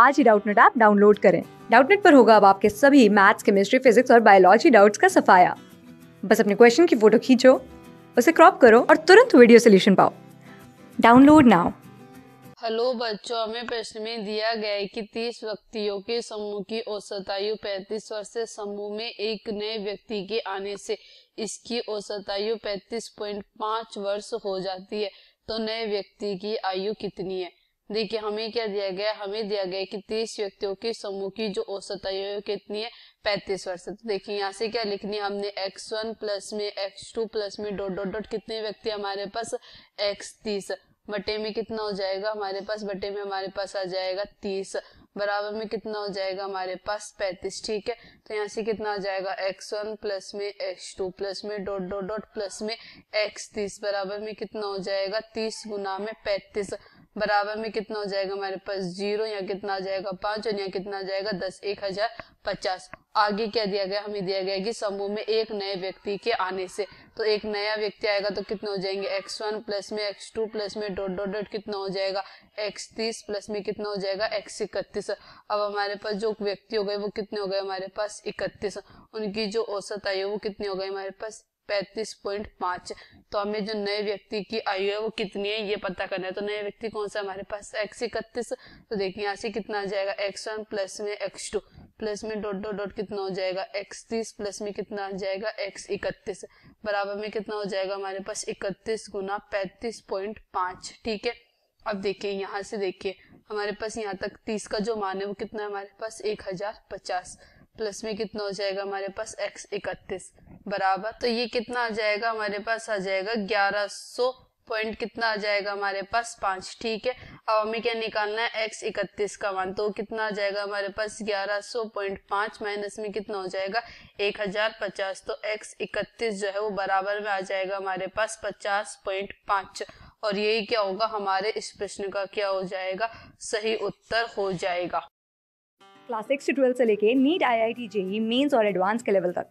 आज ही Doubtnut app download करें डाउटनेट पर होगा अब आपके सभी मैथ्स केमिस्ट्री फिजिक्स और बायोलॉजी डाउट्स का सफाया बस अपने क्वेश्चन की फोटो खींचो उसे क्रॉप करो और तुरंत वीडियो सोल्यूशन पाओ डाउनलोड नाउ हेलो बच्चों हमें प्रश्न में दिया गया है कि तीस व्यक्तियों के समूह की औसत आयु पैंतीस वर्ष से समूह में एक नए व्यक्ति के आने से इसकी औसत आयु पैंतीस पॉइंट पांच वर्ष हो जाती है तो नए व्यक्ति की आयु कितनी है देखिए हमें क्या दिया गया हमें दिया गया कि तीस व्यक्तियों के समूह की जो औसत आयु कितनी है पैंतीस वर्ष तो देखिए यहाँ से क्या लिखनी है हमने एक्स वन प्लस में x2 टू प्लस में डॉट डॉट डॉट कितने व्यक्ति हमारे पास एक्स तीस बटे में कितना हो जाएगा हमारे पास बटे में हमारे पास आ जाएगा तीस बराबर में कितना हो जाएगा हमारे पास पैंतीस ठीक है तो यहाँ से कितना हो जाएगा एक्स वन प्लस में एक्स टू प्लस में डॉट डॉट डॉट प्लस में एक्स तीस बराबर में कितना हो जाएगा तीस गुना में पैंतीस बराबर में कितना हो जाएगा हमारे पास जीरो या कितना आ जाएगा पांच और यहाँ कितना आ जाएगा दस एक हजार पचास आगे क्या दिया गया हमें दिया गया कि समूह में एक नए व्यक्ति के आने से तो एक नया व्यक्ति आएगा तो कितना हो जाएंगे एक्स वन प्लस में एक्स टू प्लस में डॉट डॉट डॉट कितना हो जाएगा एक्स तीस प्लस में कितना हो जाएगा एक्स इकतीस अब हमारे पास जो व्यक्ति हो गए वो कितने हो गए हमारे पास इकतीस उनकी जो औसत आई है वो कितनी हो गई हमारे पास पैंतीस पॉइंट पांच तो हमें जो नए व्यक्ति की आयु है वो कितनी है ये पता करना है तो नए व्यक्ति कौन सा हमारे पास एक्स इकतीस तो देखिए यहाँ से कितना आ जाएगा एक्स वन प्लस में एक्स टू प्लस में डॉट डॉट डॉट कितना हो जाएगा एक्स तीस प्लस में कितना आ जाएगा एक्स इकतीस बराबर में कितना हो जाएगा हमारे पास इकतीस गुना पैंतीस पॉइंट पांच ठीक है अब देखिए यहाँ से देखिए हमारे पास यहाँ तक तीस का जो मान है वो कितना है हमारे पास एक हजार पचास प्लस में कितना हो जाएगा हमारे पास एक्स इकतीस बराबर तो ये कितना आ जाएगा हमारे पास आ जाएगा ग्यारह सौ पॉइंट कितना आ जाएगा हमारे पास पांच ठीक है अब हमें क्या निकालना है एक्स इकतीस का मान तो कितना आ जाएगा हमारे पास ग्यारह सौ पॉइंट पांच माइनस में कितना हो जाएगा एक हजार पचास तो एक्स इकतीस जो है वो बराबर में आ जाएगा हमारे पास पचास पॉइंट पांच और यही क्या होगा हमारे इस प्रश्न का क्या हो जाएगा सही उत्तर हो जाएगा क्लास सिक्स से से लेके NEET I I T JEE mains और एडवांस के लेवल तक